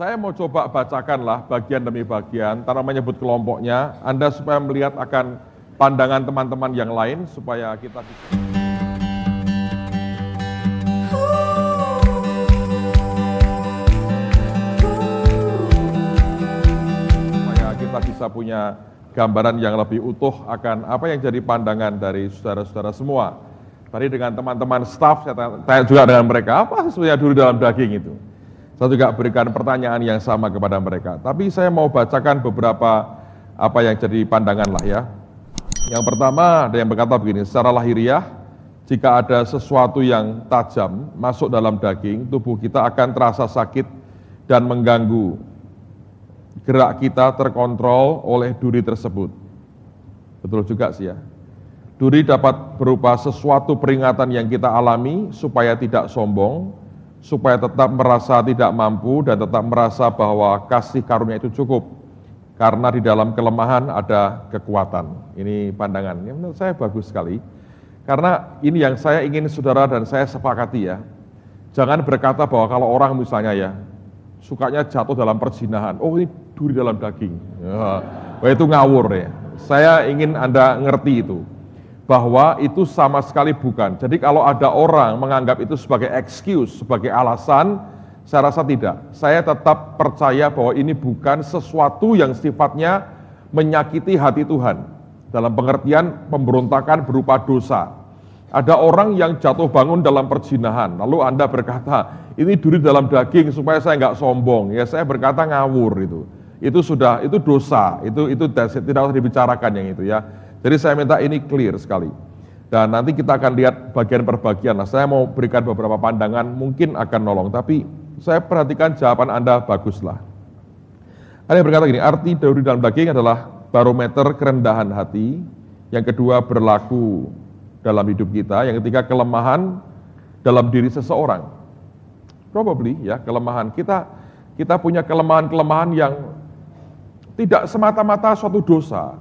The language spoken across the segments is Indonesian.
Saya mau coba bacakanlah bagian demi bagian, tanpa menyebut kelompoknya, Anda supaya melihat akan pandangan teman-teman yang lain, supaya kita bisa... supaya kita bisa punya gambaran yang lebih utuh akan apa yang jadi pandangan dari saudara-saudara semua. Tadi dengan teman-teman staff, saya tanya juga dengan mereka, apa sebenarnya dulu dalam daging itu? Saya juga berikan pertanyaan yang sama kepada mereka. Tapi saya mau bacakan beberapa apa yang jadi pandangan lah ya. Yang pertama ada yang berkata begini, secara lahiriah, jika ada sesuatu yang tajam masuk dalam daging, tubuh kita akan terasa sakit dan mengganggu. Gerak kita terkontrol oleh duri tersebut. Betul juga sih ya. Duri dapat berupa sesuatu peringatan yang kita alami supaya tidak sombong, supaya tetap merasa tidak mampu dan tetap merasa bahwa kasih karunia itu cukup. Karena di dalam kelemahan ada kekuatan. Ini pandangan. yang menurut saya bagus sekali. Karena ini yang saya ingin saudara dan saya sepakati ya. Jangan berkata bahwa kalau orang misalnya ya, sukanya jatuh dalam perzinahan Oh ini duri dalam daging. Ya. itu ngawur ya. Saya ingin Anda ngerti itu bahwa itu sama sekali bukan. Jadi kalau ada orang menganggap itu sebagai excuse, sebagai alasan, saya rasa tidak. Saya tetap percaya bahwa ini bukan sesuatu yang sifatnya menyakiti hati Tuhan. Dalam pengertian pemberontakan berupa dosa. Ada orang yang jatuh bangun dalam perjinahan, lalu Anda berkata, ini duri dalam daging supaya saya nggak sombong. Ya saya berkata ngawur itu. Itu sudah, itu dosa, itu itu tidak usah dibicarakan yang itu ya. Jadi saya minta ini clear sekali. Dan nanti kita akan lihat bagian per bagian. Nah, saya mau berikan beberapa pandangan mungkin akan nolong, tapi saya perhatikan jawaban Anda baguslah. Ada yang berkata gini, arti teori dalam daging adalah barometer kerendahan hati, yang kedua berlaku dalam hidup kita, yang ketiga kelemahan dalam diri seseorang. Probably ya, kelemahan. Kita kita punya kelemahan-kelemahan yang tidak semata-mata suatu dosa,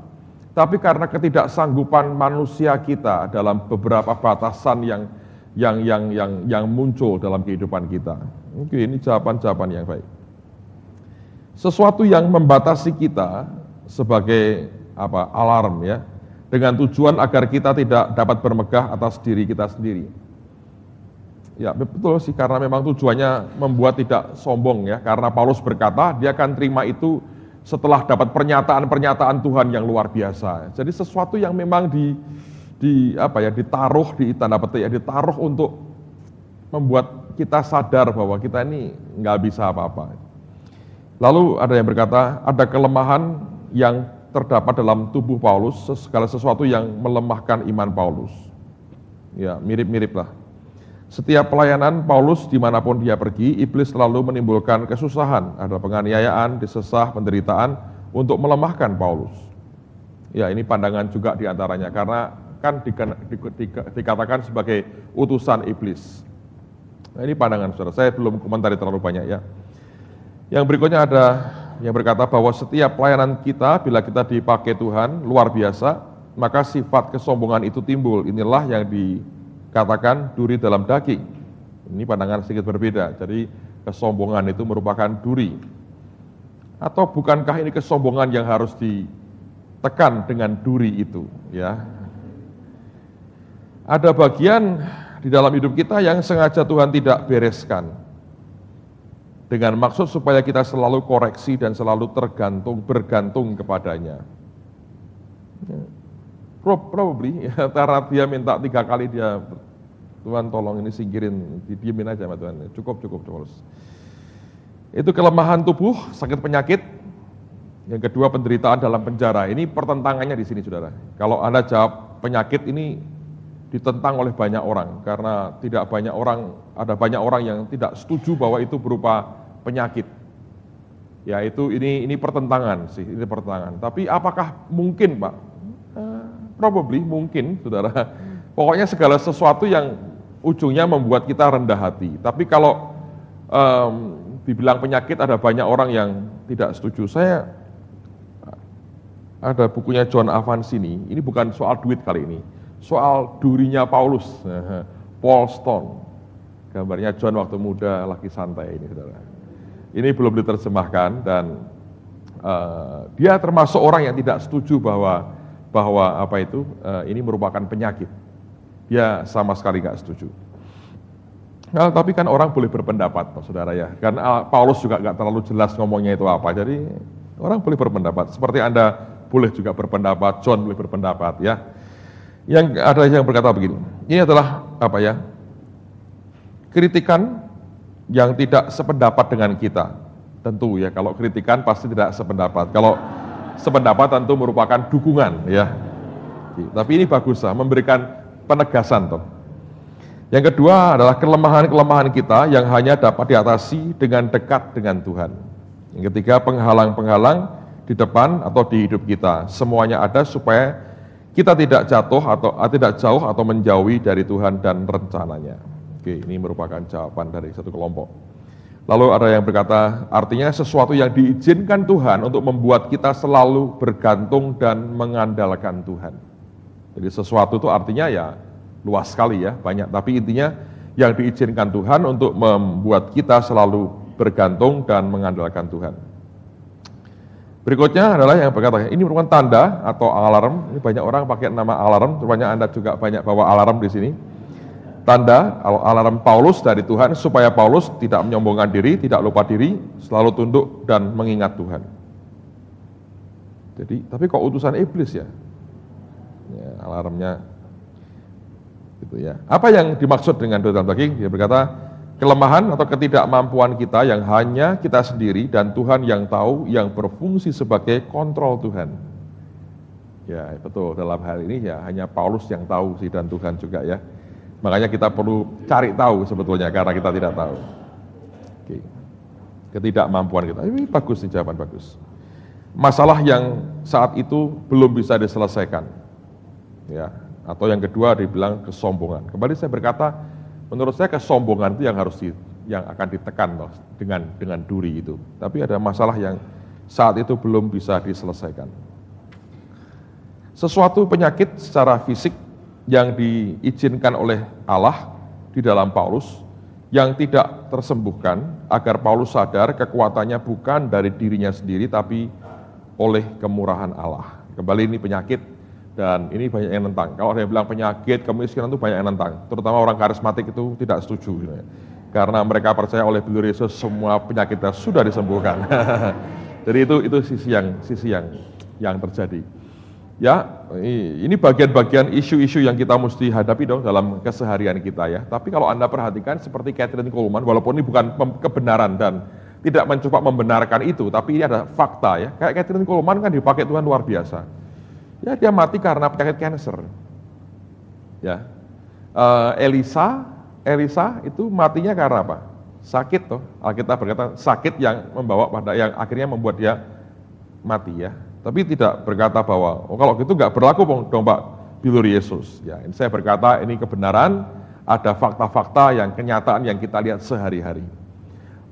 tapi karena ketidaksanggupan manusia kita dalam beberapa batasan yang yang yang yang yang muncul dalam kehidupan kita. Oke, ini jawaban-jawaban yang baik. Sesuatu yang membatasi kita sebagai apa? alarm ya, dengan tujuan agar kita tidak dapat bermegah atas diri kita sendiri. Ya betul sih karena memang tujuannya membuat tidak sombong ya karena Paulus berkata dia akan terima itu setelah dapat pernyataan-pernyataan Tuhan yang luar biasa. Jadi sesuatu yang memang di di apa ya ditaruh di tanda petik ya ditaruh untuk membuat kita sadar bahwa kita ini nggak bisa apa-apa. Lalu ada yang berkata ada kelemahan yang terdapat dalam tubuh Paulus segala sesuatu yang melemahkan iman Paulus. Ya mirip-mirip lah setiap pelayanan Paulus dimanapun dia pergi, iblis selalu menimbulkan kesusahan, ada penganiayaan, disesah, penderitaan untuk melemahkan Paulus. Ya ini pandangan juga diantaranya, karena kan di, di, di, dikatakan sebagai utusan iblis. Nah, ini pandangan saudara, saya belum komentari terlalu banyak ya. Yang berikutnya ada yang berkata bahwa setiap pelayanan kita bila kita dipakai Tuhan luar biasa, maka sifat kesombongan itu timbul. Inilah yang di katakan duri dalam daging. Ini pandangan sedikit berbeda. Jadi kesombongan itu merupakan duri. Atau bukankah ini kesombongan yang harus ditekan dengan duri itu, ya? Ada bagian di dalam hidup kita yang sengaja Tuhan tidak bereskan. Dengan maksud supaya kita selalu koreksi dan selalu tergantung, bergantung kepadanya. Probably, ya, dia minta tiga kali dia, Tuhan tolong ini singkirin, didiemin aja sama Tuhan, cukup, cukup, cukup. Itu kelemahan tubuh, sakit penyakit, yang kedua penderitaan dalam penjara. Ini pertentangannya di sini, saudara. Kalau Anda jawab penyakit ini ditentang oleh banyak orang, karena tidak banyak orang, ada banyak orang yang tidak setuju bahwa itu berupa penyakit Ya itu ini ini pertentangan sih, ini pertentangan. Tapi apakah mungkin, Pak, Probably, mungkin, saudara. Pokoknya segala sesuatu yang ujungnya membuat kita rendah hati. Tapi kalau um, dibilang penyakit, ada banyak orang yang tidak setuju. Saya eh, ada bukunya John Avans ini, ini bukan soal duit kali ini, soal durinya Paulus, Paul Stone. Gambarnya John waktu muda, lagi santai ini, saudara. Ini belum diterjemahkan dan uh, dia termasuk orang yang tidak setuju bahwa bahwa apa itu uh, ini merupakan penyakit. ya sama sekali nggak setuju. Nah, tapi kan orang boleh berpendapat, saudara ya. Karena eh, Paulus juga nggak terlalu jelas ngomongnya itu apa. Jadi orang boleh berpendapat. Seperti anda boleh juga berpendapat, John boleh berpendapat ya. Yang ada yang berkata begini, ini adalah apa ya? Kritikan yang tidak sependapat dengan kita. Tentu ya, kalau kritikan pasti tidak sependapat. Kalau sependapat tentu merupakan dukungan ya. Tapi ini bagus lah, memberikan penegasan toh. Yang kedua adalah kelemahan-kelemahan kita yang hanya dapat diatasi dengan dekat dengan Tuhan. Yang ketiga penghalang-penghalang di depan atau di hidup kita. Semuanya ada supaya kita tidak jatuh atau eh, tidak jauh atau menjauhi dari Tuhan dan rencananya. Oke, ini merupakan jawaban dari satu kelompok. Lalu ada yang berkata, artinya sesuatu yang diizinkan Tuhan untuk membuat kita selalu bergantung dan mengandalkan Tuhan. Jadi sesuatu itu artinya ya luas sekali ya, banyak. Tapi intinya yang diizinkan Tuhan untuk membuat kita selalu bergantung dan mengandalkan Tuhan. Berikutnya adalah yang berkata, ini merupakan tanda atau alarm. Ini banyak orang pakai nama alarm, rupanya Anda juga banyak bawa alarm di sini tanda alarm Paulus dari Tuhan supaya Paulus tidak menyombongkan diri, tidak lupa diri, selalu tunduk dan mengingat Tuhan. Jadi, tapi kok utusan iblis ya? ya alarmnya gitu ya. Apa yang dimaksud dengan dalam daging? Dia berkata, kelemahan atau ketidakmampuan kita yang hanya kita sendiri dan Tuhan yang tahu yang berfungsi sebagai kontrol Tuhan. Ya, betul. Dalam hal ini ya hanya Paulus yang tahu sih dan Tuhan juga ya. Makanya kita perlu cari tahu sebetulnya karena kita tidak tahu. Oke. Ketidakmampuan kita. Ini bagus nih jawaban bagus. Masalah yang saat itu belum bisa diselesaikan. Ya, atau yang kedua dibilang kesombongan. Kembali saya berkata, menurut saya kesombongan itu yang harus di, yang akan ditekan loh, dengan dengan duri itu. Tapi ada masalah yang saat itu belum bisa diselesaikan. Sesuatu penyakit secara fisik yang diizinkan oleh Allah di dalam Paulus yang tidak tersembuhkan agar Paulus sadar kekuatannya bukan dari dirinya sendiri tapi oleh kemurahan Allah. Kembali ini penyakit dan ini banyak yang nentang. Kalau ada yang bilang penyakit, kemiskinan itu banyak yang nentang. Terutama orang karismatik itu tidak setuju. Gitu ya. Karena mereka percaya oleh beliau Yesus semua penyakitnya sudah disembuhkan. Jadi itu itu sisi yang sisi yang yang terjadi. Ya, ini bagian-bagian isu-isu yang kita mesti hadapi dong dalam keseharian kita ya. Tapi kalau Anda perhatikan seperti Catherine Coleman, walaupun ini bukan kebenaran dan tidak mencoba membenarkan itu, tapi ini ada fakta ya. Kayak Catherine Coleman kan dipakai Tuhan luar biasa. Ya, dia mati karena penyakit cancer. Ya. E, Elisa, Elisa itu matinya karena apa? Sakit toh. Alkitab berkata sakit yang membawa pada yang akhirnya membuat dia mati ya tapi tidak berkata bahwa, oh kalau gitu nggak berlaku dong Pak bilur Yesus. Ya, ini saya berkata ini kebenaran, ada fakta-fakta yang kenyataan yang kita lihat sehari-hari.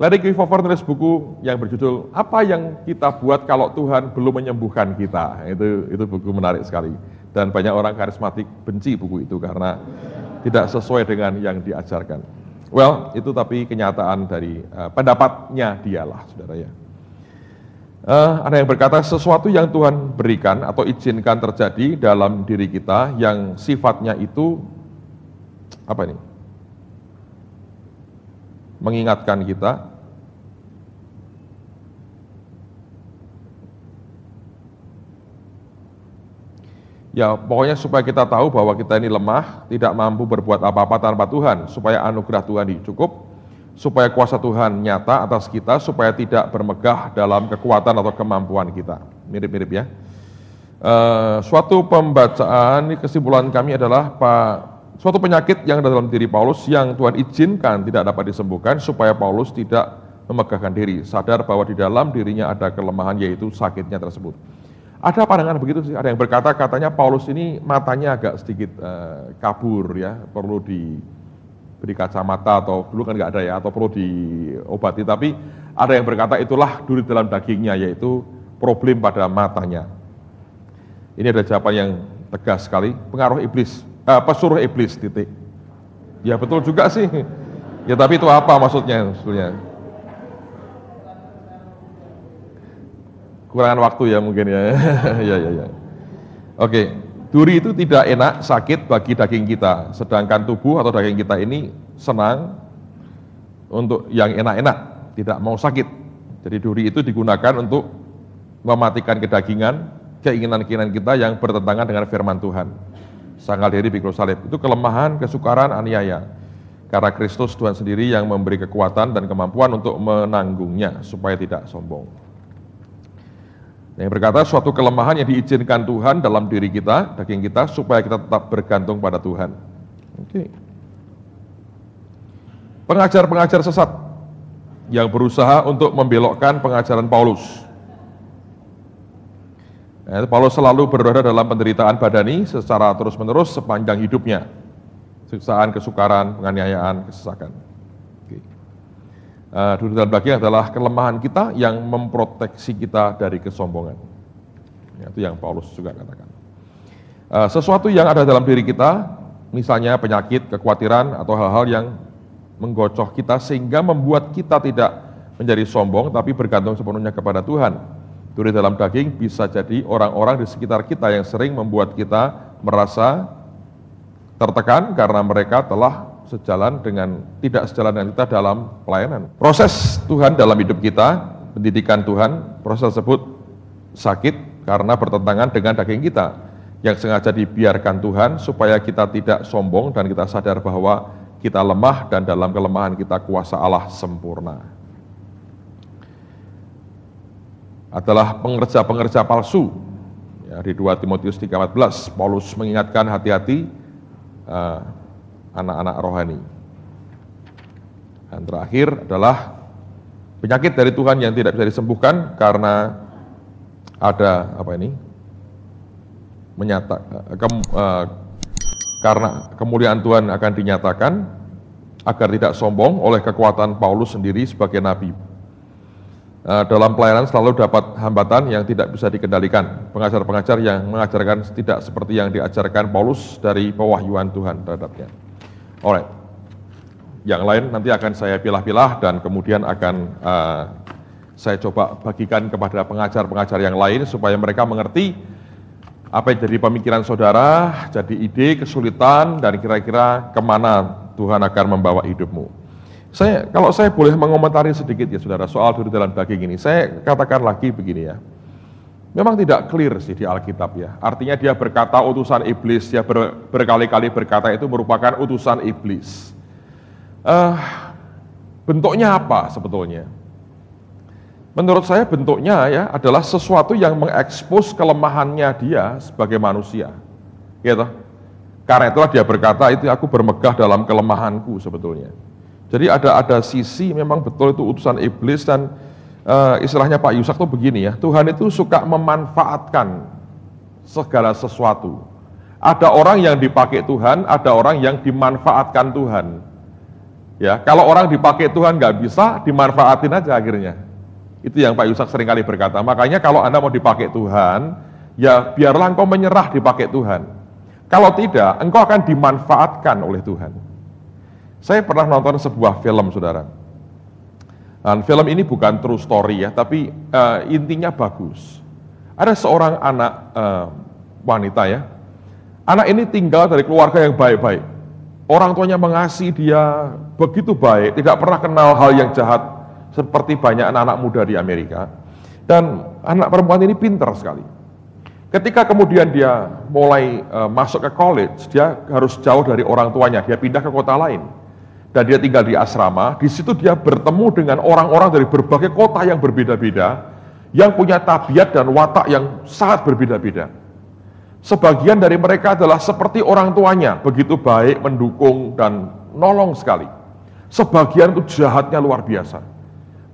Larry Kivover nulis buku yang berjudul Apa yang kita buat kalau Tuhan belum menyembuhkan kita. Itu itu buku menarik sekali dan banyak orang karismatik benci buku itu karena tidak sesuai dengan yang diajarkan. Well, itu tapi kenyataan dari uh, pendapatnya dialah, saudara ya. Uh, ada yang berkata sesuatu yang Tuhan berikan atau izinkan terjadi dalam diri kita yang sifatnya itu apa ini? Mengingatkan kita Ya, pokoknya supaya kita tahu bahwa kita ini lemah, tidak mampu berbuat apa-apa tanpa Tuhan, supaya anugerah Tuhan cukup, supaya kuasa Tuhan nyata atas kita, supaya tidak bermegah dalam kekuatan atau kemampuan kita. Mirip-mirip ya. Uh, suatu pembacaan, kesimpulan kami adalah Pak suatu penyakit yang ada dalam diri Paulus yang Tuhan izinkan tidak dapat disembuhkan supaya Paulus tidak memegahkan diri, sadar bahwa di dalam dirinya ada kelemahan yaitu sakitnya tersebut. Ada pandangan begitu sih, ada yang berkata katanya Paulus ini matanya agak sedikit uh, kabur ya, perlu di beri kacamata atau dulu kan nggak ada ya atau perlu diobati tapi ada yang berkata itulah duri dalam dagingnya yaitu problem pada matanya ini ada jawaban yang tegas sekali pengaruh iblis eh, pesuruh iblis titik ya betul juga sih ya tapi itu apa maksudnya sebenarnya kurangan waktu ya mungkin ya ya ya, ya. oke okay. Duri itu tidak enak, sakit bagi daging kita. Sedangkan tubuh atau daging kita ini senang untuk yang enak-enak, tidak mau sakit. Jadi duri itu digunakan untuk mematikan kedagingan, keinginan-keinginan kita yang bertentangan dengan firman Tuhan. Sangal diri pikul salib. Itu kelemahan, kesukaran, aniaya. Karena Kristus Tuhan sendiri yang memberi kekuatan dan kemampuan untuk menanggungnya supaya tidak sombong. Yang berkata suatu kelemahan yang diizinkan Tuhan dalam diri kita, daging kita, supaya kita tetap bergantung pada Tuhan. Oke. Pengajar-pengajar sesat yang berusaha untuk membelokkan pengajaran Paulus. Eh, Paulus selalu berada dalam penderitaan badani secara terus-menerus sepanjang hidupnya. Siksaan, kesukaran, penganiayaan, kesesakan uh, dalam daging adalah kelemahan kita yang memproteksi kita dari kesombongan. Ya, itu yang Paulus juga katakan. Eh, sesuatu yang ada dalam diri kita, misalnya penyakit, kekhawatiran, atau hal-hal yang menggocoh kita sehingga membuat kita tidak menjadi sombong tapi bergantung sepenuhnya kepada Tuhan. Duri dalam daging bisa jadi orang-orang di sekitar kita yang sering membuat kita merasa tertekan karena mereka telah sejalan dengan tidak sejalan dengan kita dalam pelayanan. Proses Tuhan dalam hidup kita, pendidikan Tuhan, proses tersebut sakit karena bertentangan dengan daging kita yang sengaja dibiarkan Tuhan supaya kita tidak sombong dan kita sadar bahwa kita lemah dan dalam kelemahan kita kuasa Allah sempurna. Adalah pengerja-pengerja palsu. Ya, di 2 Timotius 3:14 Paulus mengingatkan hati-hati uh, anak-anak rohani. Dan terakhir adalah penyakit dari Tuhan yang tidak bisa disembuhkan karena ada apa ini? menyata kem, uh, karena kemuliaan Tuhan akan dinyatakan agar tidak sombong oleh kekuatan Paulus sendiri sebagai nabi. Eh, dalam pelayanan selalu dapat hambatan yang tidak bisa dikendalikan. Pengajar-pengajar yang mengajarkan tidak seperti yang diajarkan Paulus dari pewahyuan Tuhan terhadapnya. Alright. Yang lain nanti akan saya pilah-pilah dan kemudian akan uh, saya coba bagikan kepada pengajar-pengajar yang lain supaya mereka mengerti apa yang jadi pemikiran saudara, jadi ide, kesulitan, dan kira-kira kemana Tuhan akan membawa hidupmu. Saya, kalau saya boleh mengomentari sedikit ya saudara soal duri dalam daging ini, saya katakan lagi begini ya. Memang tidak clear sih di Alkitab ya. Artinya dia berkata utusan iblis, ya ber, berkali-kali berkata itu merupakan utusan iblis. Uh, bentuknya apa sebetulnya? Menurut saya bentuknya ya adalah sesuatu yang mengekspos kelemahannya dia sebagai manusia. Gitu. Karena itulah dia berkata itu aku bermegah dalam kelemahanku sebetulnya. Jadi ada ada sisi memang betul itu utusan iblis dan uh, istilahnya Pak Yusak tuh begini ya, Tuhan itu suka memanfaatkan segala sesuatu. Ada orang yang dipakai Tuhan, ada orang yang dimanfaatkan Tuhan. Ya, kalau orang dipakai Tuhan nggak bisa, dimanfaatin aja akhirnya. Itu yang Pak Yusak sering kali berkata. Makanya kalau Anda mau dipakai Tuhan, ya biarlah engkau menyerah dipakai Tuhan. Kalau tidak, engkau akan dimanfaatkan oleh Tuhan. Saya pernah nonton sebuah film, saudara. Dan ah, film ini bukan true story ya, tapi uh, intinya bagus. Ada seorang anak uh, wanita ya, anak ini tinggal dari keluarga yang baik-baik. Orang tuanya mengasihi dia begitu baik, tidak pernah kenal hal yang jahat seperti banyak anak-anak muda di Amerika. Dan anak perempuan ini pintar sekali. Ketika kemudian dia mulai uh, masuk ke college, dia harus jauh dari orang tuanya, dia pindah ke kota lain dan dia tinggal di asrama, di situ dia bertemu dengan orang-orang dari berbagai kota yang berbeda-beda, yang punya tabiat dan watak yang sangat berbeda-beda. Sebagian dari mereka adalah seperti orang tuanya, begitu baik, mendukung, dan nolong sekali. Sebagian itu jahatnya luar biasa.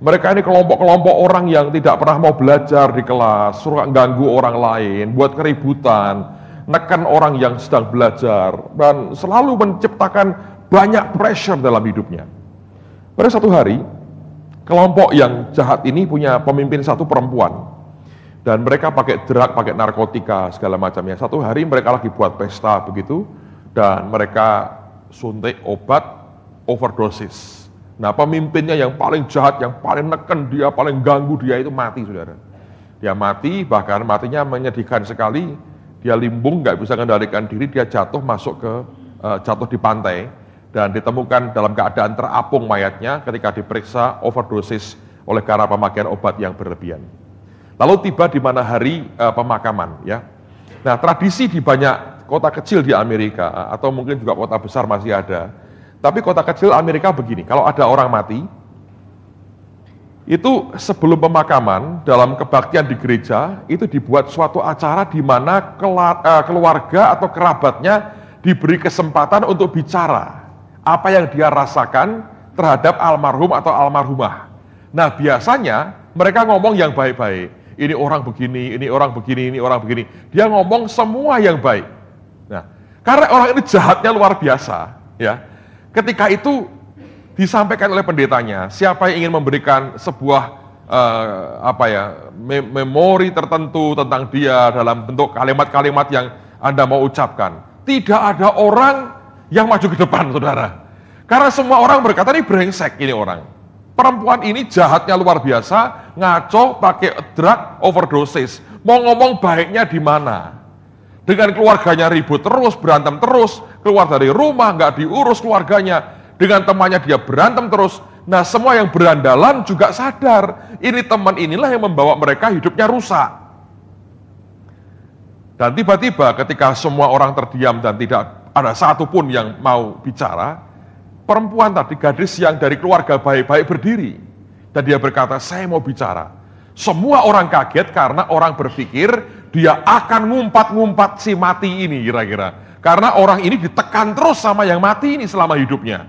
Mereka ini kelompok-kelompok orang yang tidak pernah mau belajar di kelas, suka ganggu orang lain, buat keributan, neken orang yang sedang belajar, dan selalu menciptakan banyak pressure dalam hidupnya. Pada satu hari, kelompok yang jahat ini punya pemimpin satu perempuan. Dan mereka pakai drug, pakai narkotika, segala macamnya. Satu hari mereka lagi buat pesta begitu, dan mereka suntik obat overdosis. Nah pemimpinnya yang paling jahat, yang paling neken dia, paling ganggu dia itu mati saudara. Dia mati, bahkan matinya menyedihkan sekali, dia limbung, nggak bisa kendalikan diri, dia jatuh masuk ke, uh, jatuh di pantai, dan ditemukan dalam keadaan terapung mayatnya ketika diperiksa overdosis oleh karena pemakaian obat yang berlebihan. Lalu tiba di mana hari e, pemakaman ya. Nah, tradisi di banyak kota kecil di Amerika eh, atau mungkin juga kota besar masih ada. Tapi kota kecil Amerika begini, kalau ada orang mati itu sebelum pemakaman dalam kebaktian di gereja itu dibuat suatu acara di mana eh, keluarga atau kerabatnya diberi kesempatan untuk bicara apa yang dia rasakan terhadap almarhum atau almarhumah. Nah, biasanya mereka ngomong yang baik-baik. Ini orang begini, ini orang begini, ini orang begini. Dia ngomong semua yang baik. Nah, karena orang ini jahatnya luar biasa, ya. Ketika itu disampaikan oleh pendetanya, siapa yang ingin memberikan sebuah uh, apa ya memori tertentu tentang dia dalam bentuk kalimat-kalimat yang Anda mau ucapkan. Tidak ada orang yang maju ke depan, saudara. Karena semua orang berkata, ini brengsek ini orang. Perempuan ini jahatnya luar biasa, ngaco, pakai drug, overdosis. Mau ngomong baiknya di mana? Dengan keluarganya ribut terus, berantem terus, keluar dari rumah, nggak diurus keluarganya. Dengan temannya dia berantem terus. Nah semua yang berandalan juga sadar, ini teman inilah yang membawa mereka hidupnya rusak. Dan tiba-tiba ketika semua orang terdiam dan tidak ada satu pun yang mau bicara, perempuan tadi gadis yang dari keluarga baik-baik berdiri. Dan dia berkata, saya mau bicara. Semua orang kaget karena orang berpikir dia akan ngumpat-ngumpat si mati ini kira-kira. Karena orang ini ditekan terus sama yang mati ini selama hidupnya.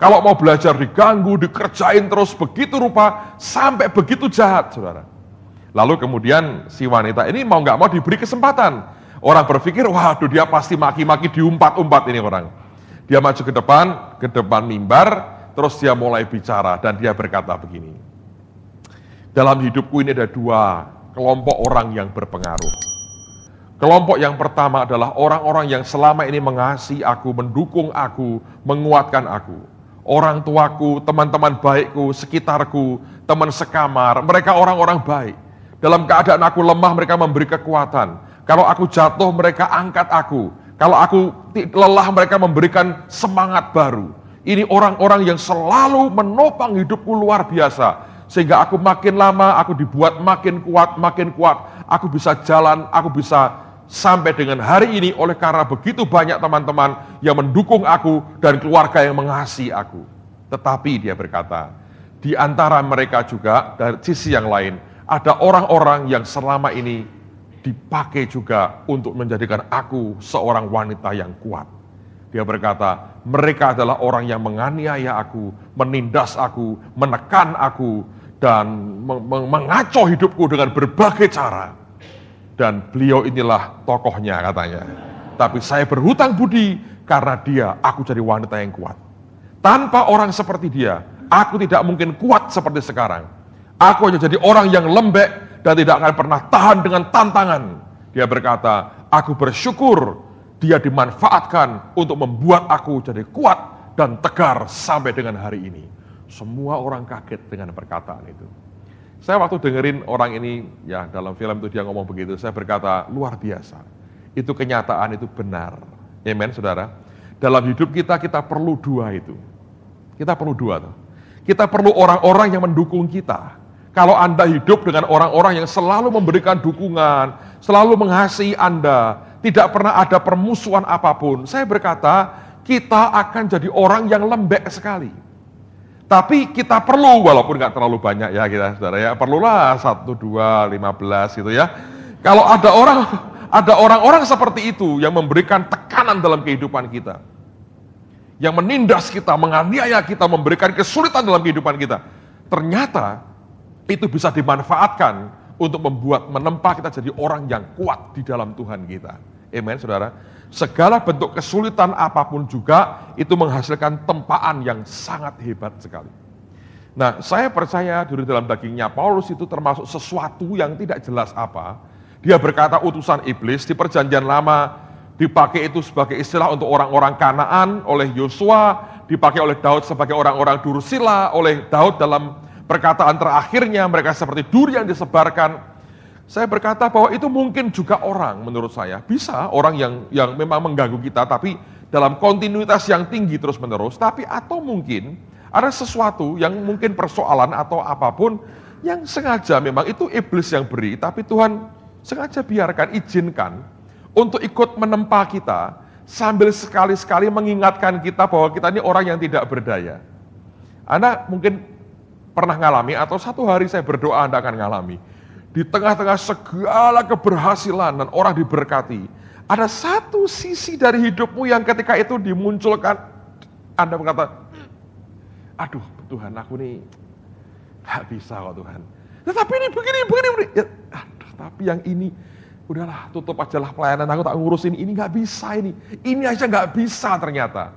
Kalau mau belajar diganggu, dikerjain terus begitu rupa, sampai begitu jahat, saudara. Lalu kemudian si wanita ini mau nggak mau diberi kesempatan. Orang berpikir, waduh dia pasti maki-maki diumpat-umpat ini orang. Dia maju ke depan, ke depan mimbar, terus dia mulai bicara dan dia berkata begini. Dalam hidupku ini ada dua kelompok orang yang berpengaruh. Kelompok yang pertama adalah orang-orang yang selama ini mengasihi aku, mendukung aku, menguatkan aku. Orang tuaku, teman-teman baikku, sekitarku, teman sekamar, mereka orang-orang baik. Dalam keadaan aku lemah, mereka memberi kekuatan kalau aku jatuh, mereka angkat aku. Kalau aku lelah, mereka memberikan semangat baru. Ini orang-orang yang selalu menopang hidupku luar biasa. Sehingga aku makin lama, aku dibuat makin kuat, makin kuat. Aku bisa jalan, aku bisa sampai dengan hari ini oleh karena begitu banyak teman-teman yang mendukung aku dan keluarga yang mengasihi aku. Tetapi dia berkata, di antara mereka juga dari sisi yang lain, ada orang-orang yang selama ini dipakai juga untuk menjadikan aku seorang wanita yang kuat. Dia berkata, mereka adalah orang yang menganiaya aku, menindas aku, menekan aku, dan mengacau hidupku dengan berbagai cara. Dan beliau inilah tokohnya katanya. Tapi saya berhutang budi karena dia, aku jadi wanita yang kuat. Tanpa orang seperti dia, aku tidak mungkin kuat seperti sekarang. Aku hanya jadi orang yang lembek, dan tidak akan pernah tahan dengan tantangan. Dia berkata, aku bersyukur dia dimanfaatkan untuk membuat aku jadi kuat dan tegar sampai dengan hari ini. Semua orang kaget dengan perkataan itu. Saya waktu dengerin orang ini, ya dalam film itu dia ngomong begitu, saya berkata, luar biasa. Itu kenyataan itu benar. Amen, saudara. Dalam hidup kita, kita perlu dua itu. Kita perlu dua. Tuh. Kita perlu orang-orang yang mendukung kita. Kalau Anda hidup dengan orang-orang yang selalu memberikan dukungan, selalu mengasihi Anda, tidak pernah ada permusuhan apapun, saya berkata, kita akan jadi orang yang lembek sekali. Tapi kita perlu, walaupun nggak terlalu banyak ya kita saudara ya, perlulah dua lima belas gitu ya. Kalau ada orang ada orang-orang seperti itu yang memberikan tekanan dalam kehidupan kita. Yang menindas kita, menganiaya kita, memberikan kesulitan dalam kehidupan kita. Ternyata itu bisa dimanfaatkan untuk membuat menempa kita jadi orang yang kuat di dalam Tuhan kita. Amen, saudara. Segala bentuk kesulitan apapun juga itu menghasilkan tempaan yang sangat hebat sekali. Nah, saya percaya dari dalam dagingnya Paulus itu termasuk sesuatu yang tidak jelas apa. Dia berkata utusan iblis di perjanjian lama dipakai itu sebagai istilah untuk orang-orang Kanaan oleh Yosua, dipakai oleh Daud sebagai orang-orang Dursila oleh Daud dalam perkataan terakhirnya mereka seperti yang disebarkan. Saya berkata bahwa itu mungkin juga orang menurut saya. Bisa orang yang yang memang mengganggu kita tapi dalam kontinuitas yang tinggi terus-menerus, tapi atau mungkin ada sesuatu yang mungkin persoalan atau apapun yang sengaja memang itu iblis yang beri, tapi Tuhan sengaja biarkan, izinkan untuk ikut menempa kita sambil sekali-sekali mengingatkan kita bahwa kita ini orang yang tidak berdaya. Anda mungkin pernah ngalami atau satu hari saya berdoa Anda akan ngalami. Di tengah-tengah segala keberhasilan dan orang diberkati, ada satu sisi dari hidupmu yang ketika itu dimunculkan, Anda berkata, aduh Tuhan aku ini gak bisa kok Tuhan. Tetapi ini begini, begini, begini. Ya, aduh, tapi yang ini, udahlah tutup aja lah pelayanan aku tak ngurusin ini nggak bisa ini. Ini aja nggak bisa ternyata.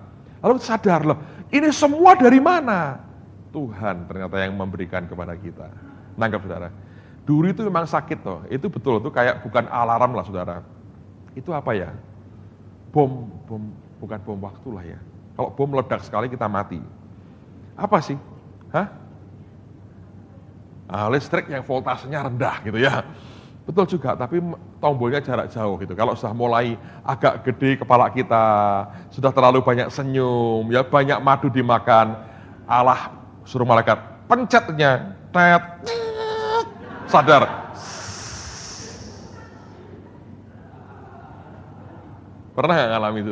Lalu sadar loh, ini semua dari mana? Tuhan ternyata yang memberikan kepada kita. Nangkap saudara. Duri itu memang sakit toh, Itu betul itu kayak bukan alarm lah saudara. Itu apa ya? Bom, bom, bukan bom waktu lah ya. Kalau bom meledak sekali kita mati. Apa sih? Hah? Nah, listrik yang voltasenya rendah gitu ya. Betul juga, tapi tombolnya jarak jauh gitu. Kalau sudah mulai agak gede kepala kita, sudah terlalu banyak senyum, ya banyak madu dimakan, Allah Suruh malaikat pencetnya, tet, sadar. Pernah nggak ngalami itu?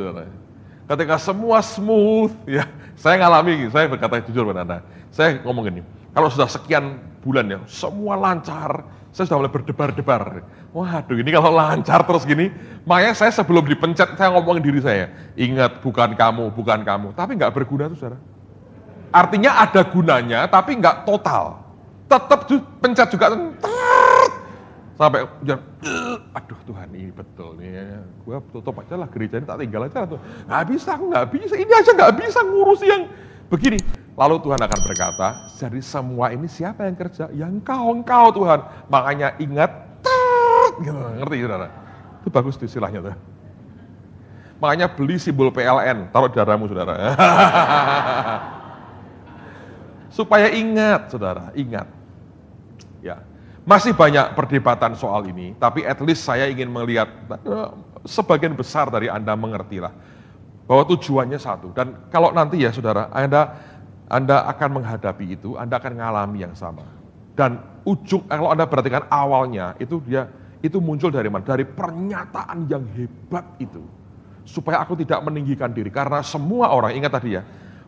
Ketika semua smooth, ya saya ngalami, saya berkata jujur pada anda, saya ngomong gini, kalau sudah sekian bulan ya, semua lancar, saya sudah mulai berdebar-debar. Waduh, ini kalau lancar terus gini, makanya saya sebelum dipencet, saya ngomongin diri saya, ingat bukan kamu, bukan kamu. Tapi nggak berguna tuh, saudara. Artinya ada gunanya, tapi nggak total. Tetap pencet juga, sampai aduh Tuhan ini betul nih ya. gue tutup aja lah gereja ini tak tinggal aja lah tuh nggak bisa nggak bisa ini aja nggak bisa ngurus yang begini lalu Tuhan akan berkata jadi semua ini siapa yang kerja yang kau engkau Tuhan makanya ingat gitu, ngerti saudara itu bagus tuh istilahnya tuh makanya beli simbol PLN taruh di saudara Supaya ingat, saudara, ingat. Ya, masih banyak perdebatan soal ini, tapi at least saya ingin melihat eh, sebagian besar dari Anda mengertilah bahwa tujuannya satu. Dan kalau nanti ya saudara, Anda Anda akan menghadapi itu, Anda akan mengalami yang sama. Dan ujung eh, kalau Anda perhatikan awalnya itu dia itu muncul dari mana? Dari pernyataan yang hebat itu. Supaya aku tidak meninggikan diri karena semua orang ingat tadi ya,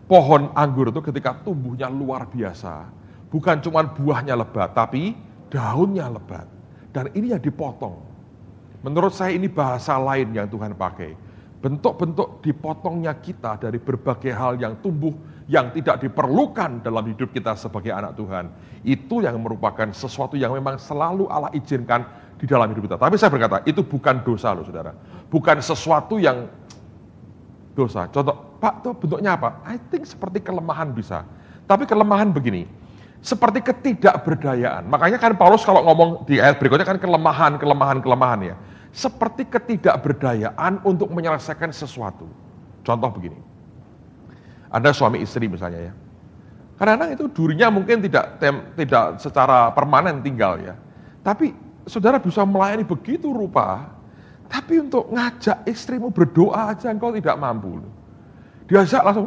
pohon anggur itu ketika tumbuhnya luar biasa, bukan cuma buahnya lebat, tapi daunnya lebat. Dan ini yang dipotong. Menurut saya ini bahasa lain yang Tuhan pakai. Bentuk-bentuk dipotongnya kita dari berbagai hal yang tumbuh, yang tidak diperlukan dalam hidup kita sebagai anak Tuhan. Itu yang merupakan sesuatu yang memang selalu Allah izinkan di dalam hidup kita. Tapi saya berkata, itu bukan dosa loh saudara. Bukan sesuatu yang dosa. Contoh, Pak, tuh bentuknya apa? I think seperti kelemahan bisa. Tapi kelemahan begini, seperti ketidakberdayaan. Makanya kan Paulus kalau ngomong di ayat berikutnya kan kelemahan, kelemahan, kelemahan ya. Seperti ketidakberdayaan untuk menyelesaikan sesuatu. Contoh begini. Ada suami istri misalnya ya. Karena kadang itu durinya mungkin tidak tem, tidak secara permanen tinggal ya. Tapi saudara bisa melayani begitu rupa, tapi untuk ngajak istrimu berdoa aja engkau tidak mampu. Loh diajak langsung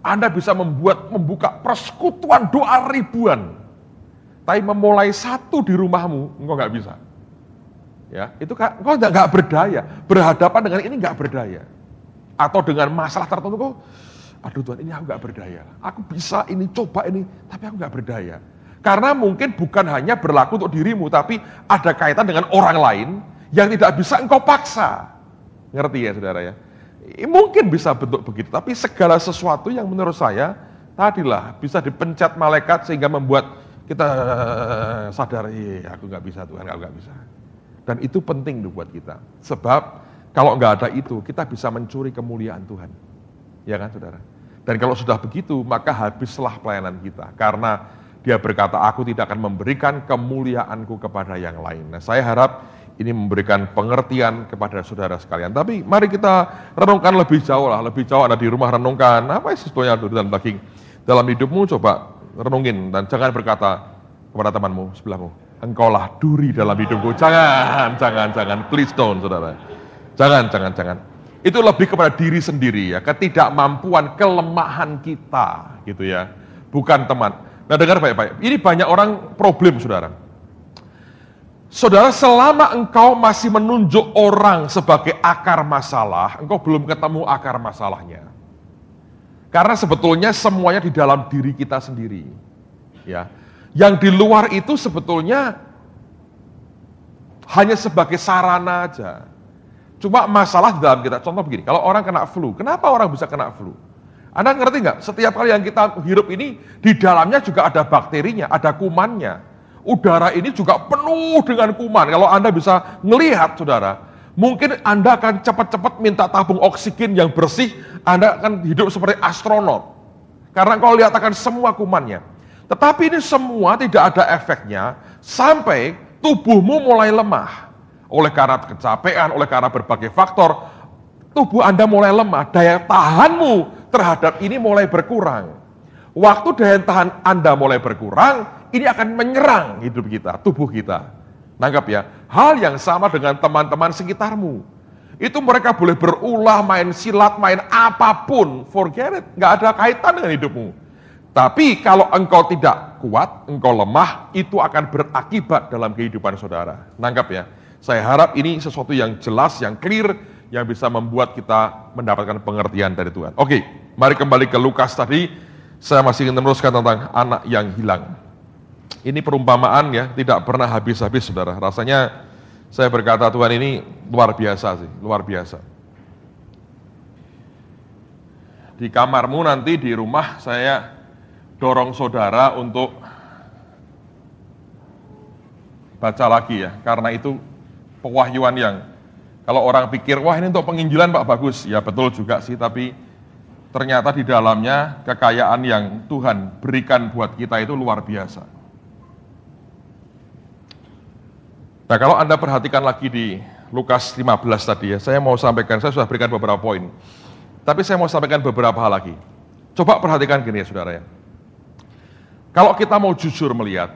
Anda bisa membuat membuka persekutuan doa ribuan. Tapi memulai satu di rumahmu, engkau nggak bisa. Ya, itu engkau nggak berdaya. Berhadapan dengan ini nggak berdaya. Atau dengan masalah tertentu, kok, aduh Tuhan ini aku nggak berdaya. Aku bisa ini, coba ini, tapi aku nggak berdaya. Karena mungkin bukan hanya berlaku untuk dirimu, tapi ada kaitan dengan orang lain yang tidak bisa engkau paksa. Ngerti ya saudara ya? Mungkin bisa bentuk begitu, tapi segala sesuatu yang menurut saya tadilah bisa dipencet malaikat sehingga membuat kita eh, sadar, iya, iya aku nggak bisa Tuhan, aku nggak bisa. Dan itu penting buat kita. Sebab kalau nggak ada itu, kita bisa mencuri kemuliaan Tuhan. Ya kan saudara? Dan kalau sudah begitu, maka habislah pelayanan kita. Karena dia berkata, aku tidak akan memberikan kemuliaanku kepada yang lain. Nah, saya harap ini memberikan pengertian kepada saudara sekalian. Tapi mari kita renungkan lebih jauh lah, lebih jauh ada di rumah renungkan. Apa sih sebetulnya tuntutan daging? Dalam hidupmu coba renungin dan jangan berkata kepada temanmu sebelahmu, engkaulah duri dalam hidupku. Jangan, jangan, jangan. Please don't, saudara. Jangan, jangan, jangan. Itu lebih kepada diri sendiri ya, ketidakmampuan, kelemahan kita gitu ya. Bukan teman. Nah dengar baik-baik, ini banyak orang problem saudara Saudara, selama engkau masih menunjuk orang sebagai akar masalah, engkau belum ketemu akar masalahnya. Karena sebetulnya semuanya di dalam diri kita sendiri. Ya. Yang di luar itu sebetulnya hanya sebagai sarana aja. Cuma masalah di dalam kita. Contoh begini, kalau orang kena flu, kenapa orang bisa kena flu? Anda ngerti nggak? Setiap kali yang kita hirup ini, di dalamnya juga ada bakterinya, ada kumannya Udara ini juga penuh dengan kuman. Kalau Anda bisa melihat, saudara, mungkin Anda akan cepat-cepat minta tabung oksigen yang bersih, Anda akan hidup seperti astronot. Karena kalau lihat akan semua kumannya. Tetapi ini semua tidak ada efeknya sampai tubuhmu mulai lemah. Oleh karena kecapean, oleh karena berbagai faktor, tubuh Anda mulai lemah, daya tahanmu terhadap ini mulai berkurang. Waktu daya tahan Anda mulai berkurang, ini akan menyerang hidup kita, tubuh kita. Nangkap ya, hal yang sama dengan teman-teman sekitarmu. Itu mereka boleh berulah, main silat, main apapun. Forget it, nggak ada kaitan dengan hidupmu. Tapi kalau engkau tidak kuat, engkau lemah, itu akan berakibat dalam kehidupan saudara. Nangkap ya? Saya harap ini sesuatu yang jelas, yang clear, yang bisa membuat kita mendapatkan pengertian dari Tuhan. Oke, mari kembali ke Lukas tadi. Saya masih ingin meneruskan tentang anak yang hilang. Ini perumpamaan ya, tidak pernah habis-habis saudara. Rasanya saya berkata Tuhan ini luar biasa sih, luar biasa. Di kamarmu nanti di rumah saya dorong saudara untuk baca lagi ya, karena itu pewahyuan yang kalau orang pikir, wah ini untuk penginjilan Pak bagus, ya betul juga sih, tapi ternyata di dalamnya kekayaan yang Tuhan berikan buat kita itu luar biasa. Nah kalau Anda perhatikan lagi di Lukas 15 tadi ya, saya mau sampaikan, saya sudah berikan beberapa poin. Tapi saya mau sampaikan beberapa hal lagi. Coba perhatikan gini ya saudara ya. Kalau kita mau jujur melihat,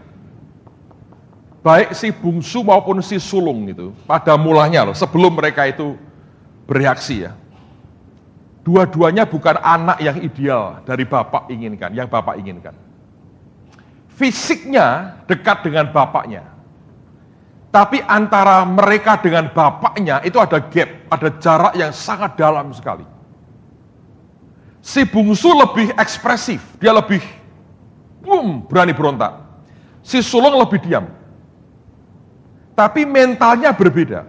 baik si bungsu maupun si sulung itu, pada mulanya loh, sebelum mereka itu bereaksi ya, dua-duanya bukan anak yang ideal dari bapak inginkan, yang bapak inginkan. Fisiknya dekat dengan bapaknya, tapi antara mereka dengan bapaknya itu ada gap, ada jarak yang sangat dalam sekali. Si bungsu lebih ekspresif, dia lebih um, berani berontak. Si sulung lebih diam. Tapi mentalnya berbeda.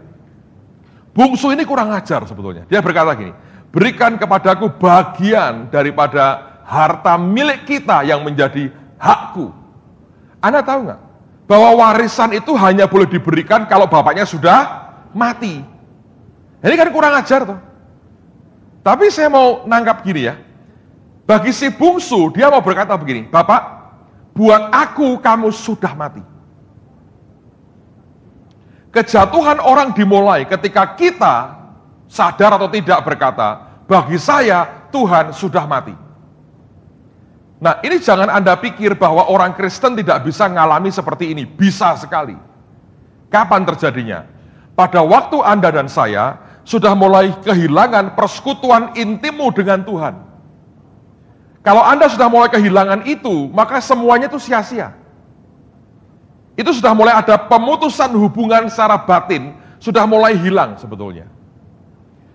Bungsu ini kurang ajar sebetulnya. Dia berkata gini, berikan kepadaku bagian daripada harta milik kita yang menjadi hakku. Anda tahu nggak? bahwa warisan itu hanya boleh diberikan kalau bapaknya sudah mati. Ini kan kurang ajar tuh. Tapi saya mau nangkap gini ya. Bagi si bungsu, dia mau berkata begini, Bapak, buat aku kamu sudah mati. Kejatuhan orang dimulai ketika kita sadar atau tidak berkata, bagi saya Tuhan sudah mati. Nah, ini jangan Anda pikir bahwa orang Kristen tidak bisa mengalami seperti ini. Bisa sekali. Kapan terjadinya? Pada waktu Anda dan saya sudah mulai kehilangan persekutuan intimu dengan Tuhan. Kalau Anda sudah mulai kehilangan itu, maka semuanya itu sia-sia. Itu sudah mulai ada pemutusan hubungan secara batin, sudah mulai hilang sebetulnya.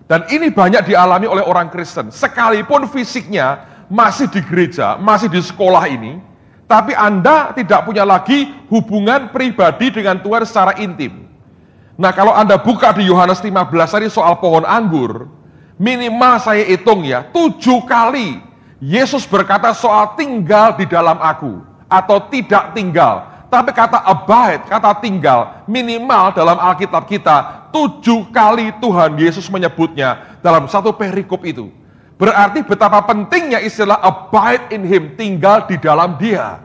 Dan ini banyak dialami oleh orang Kristen, sekalipun fisiknya masih di gereja, masih di sekolah ini, tapi Anda tidak punya lagi hubungan pribadi dengan Tuhan secara intim. Nah, kalau Anda buka di Yohanes 15 hari soal pohon anggur, minimal saya hitung ya, tujuh kali Yesus berkata soal tinggal di dalam aku atau tidak tinggal. Tapi kata abide, kata tinggal, minimal dalam Alkitab kita, tujuh kali Tuhan Yesus menyebutnya dalam satu perikop itu. Berarti betapa pentingnya istilah abide in him, tinggal di dalam dia.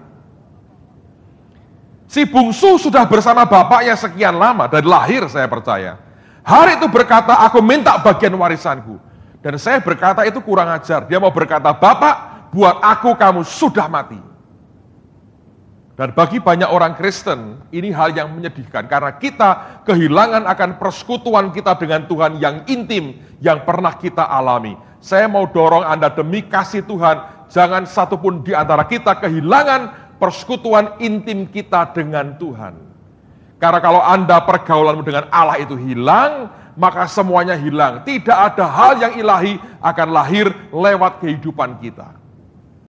Si bungsu sudah bersama bapaknya sekian lama, dan lahir saya percaya. Hari itu berkata, aku minta bagian warisanku. Dan saya berkata itu kurang ajar. Dia mau berkata, Bapak, buat aku kamu sudah mati. Dan bagi banyak orang Kristen, ini hal yang menyedihkan. Karena kita kehilangan akan persekutuan kita dengan Tuhan yang intim, yang pernah kita alami saya mau dorong Anda demi kasih Tuhan, jangan satupun di antara kita kehilangan persekutuan intim kita dengan Tuhan. Karena kalau Anda pergaulanmu dengan Allah itu hilang, maka semuanya hilang. Tidak ada hal yang ilahi akan lahir lewat kehidupan kita.